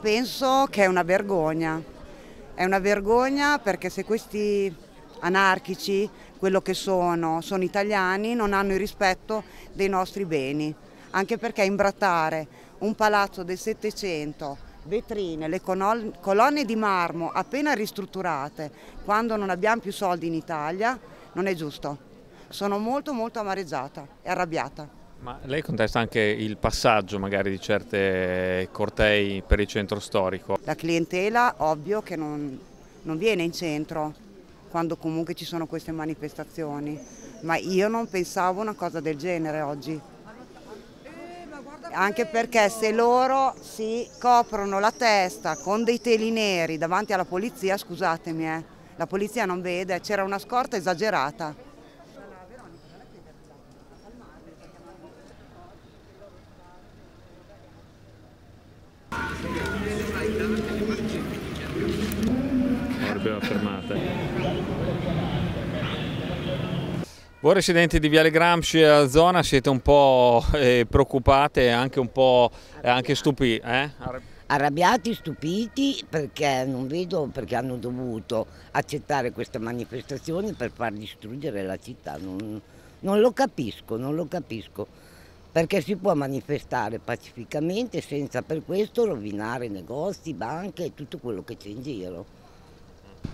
Penso che è una vergogna, è una vergogna perché se questi anarchici, quello che sono, sono italiani, non hanno il rispetto dei nostri beni, anche perché imbrattare un palazzo del Settecento vetrine, le colonne di marmo appena ristrutturate quando non abbiamo più soldi in Italia non è giusto. Sono molto molto amareggiata e arrabbiata. Ma lei contesta anche il passaggio magari di certe cortei per il centro storico? La clientela ovvio che non, non viene in centro quando comunque ci sono queste manifestazioni, ma io non pensavo una cosa del genere oggi anche perché se loro si coprono la testa con dei teli neri davanti alla polizia, scusatemi, eh, la polizia non vede, c'era una scorta esagerata. proprio affermate. Voi residenti di Viale Gramsci a zona siete un po' eh, preoccupate e anche un po' eh, anche stupiti? Eh? Arrabbiati, stupiti perché non vedo perché hanno dovuto accettare questa manifestazione per far distruggere la città. Non, non lo capisco, non lo capisco. Perché si può manifestare pacificamente senza per questo rovinare negozi, banche e tutto quello che c'è in giro.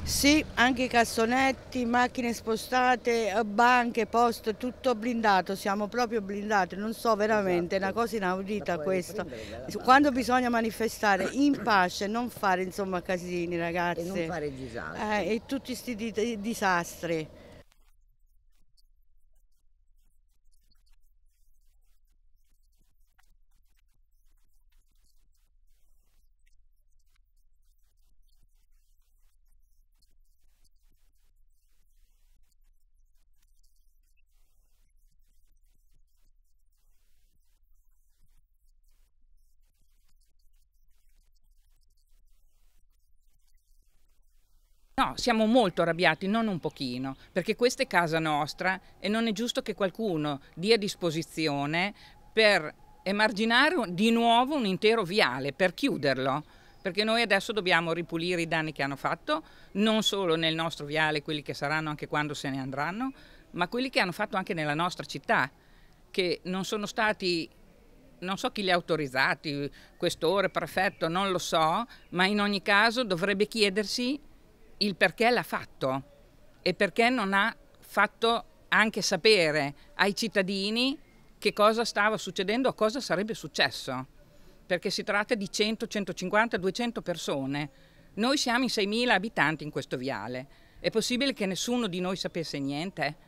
Sì, anche i cassonetti, macchine spostate, eh, banche, post, tutto blindato, siamo proprio blindati, non so veramente, esatto. è una esatto. cosa inaudita questa. Quando bisogna manifestare in pace, non fare insomma casini ragazzi. E non fare disastri. Eh, e tutti questi disastri. No, siamo molto arrabbiati, non un pochino, perché questa è casa nostra e non è giusto che qualcuno dia disposizione per emarginare di nuovo un intero viale, per chiuderlo. Perché noi adesso dobbiamo ripulire i danni che hanno fatto, non solo nel nostro viale, quelli che saranno anche quando se ne andranno, ma quelli che hanno fatto anche nella nostra città, che non sono stati non so chi li ha autorizzati, questore, prefetto, non lo so, ma in ogni caso dovrebbe chiedersi il perché l'ha fatto e perché non ha fatto anche sapere ai cittadini che cosa stava succedendo o cosa sarebbe successo, perché si tratta di 100, 150, 200 persone. Noi siamo in 6.000 abitanti in questo viale. È possibile che nessuno di noi sapesse niente?